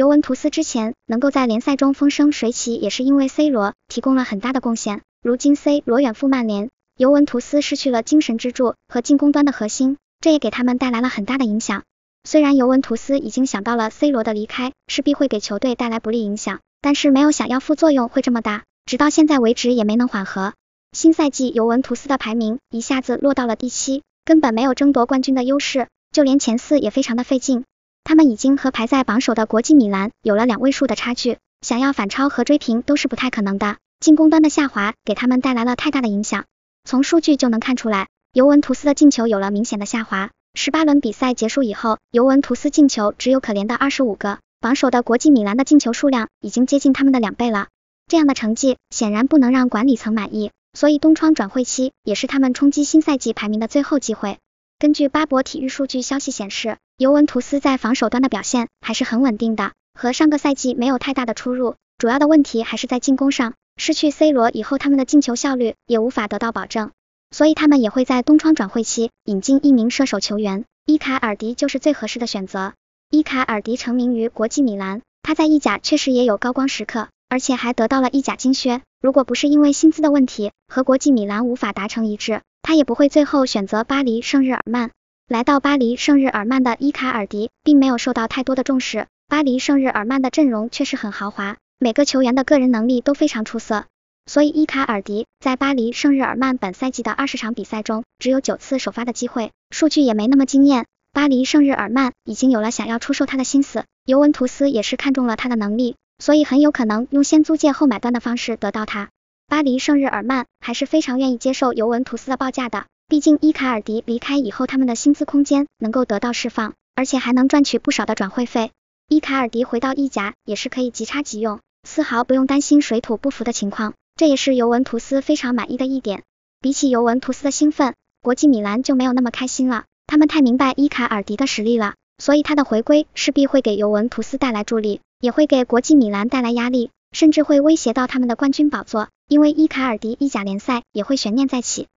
尤文图斯之前能够在联赛中风生水起，也是因为 C 罗提供了很大的贡献。如今 C 罗远赴曼联，尤文图斯失去了精神支柱和进攻端的核心，这也给他们带来了很大的影响。虽然尤文图斯已经想到了 C 罗的离开势必会给球队带来不利影响，但是没有想到副作用会这么大，直到现在为止也没能缓和。新赛季尤文图斯的排名一下子落到了第七，根本没有争夺冠军的优势，就连前四也非常的费劲。他们已经和排在榜首的国际米兰有了两位数的差距，想要反超和追平都是不太可能的。进攻端的下滑给他们带来了太大的影响，从数据就能看出来，尤文图斯的进球有了明显的下滑。十八轮比赛结束以后，尤文图斯进球只有可怜的二十五个，榜首的国际米兰的进球数量已经接近他们的两倍了。这样的成绩显然不能让管理层满意，所以东窗转会期也是他们冲击新赛季排名的最后机会。根据巴博体育数据消息显示，尤文图斯在防守端的表现还是很稳定的，和上个赛季没有太大的出入。主要的问题还是在进攻上，失去 C 罗以后，他们的进球效率也无法得到保证。所以他们也会在冬窗转会期引进一名射手球员，伊卡尔迪就是最合适的选择。伊卡尔迪成名于国际米兰，他在意甲确实也有高光时刻，而且还得到了意甲金靴。如果不是因为薪资的问题和国际米兰无法达成一致。他也不会最后选择巴黎圣日耳曼。来到巴黎圣日耳曼的伊卡尔迪，并没有受到太多的重视。巴黎圣日耳曼的阵容确实很豪华，每个球员的个人能力都非常出色，所以伊卡尔迪在巴黎圣日耳曼本赛季的二十场比赛中，只有九次首发的机会，数据也没那么惊艳。巴黎圣日耳曼已经有了想要出售他的心思，尤文图斯也是看中了他的能力，所以很有可能用先租借后买断的方式得到他。巴黎圣日耳曼还是非常愿意接受尤文图斯的报价的，毕竟伊卡尔迪离开以后，他们的薪资空间能够得到释放，而且还能赚取不少的转会费。伊卡尔迪回到意甲也是可以即插即用，丝毫不用担心水土不服的情况，这也是尤文图斯非常满意的一点。比起尤文图斯的兴奋，国际米兰就没有那么开心了。他们太明白伊卡尔迪的实力了，所以他的回归势必会给尤文图斯带来助力，也会给国际米兰带来压力。甚至会威胁到他们的冠军宝座，因为伊卡尔迪意甲联赛也会悬念再起。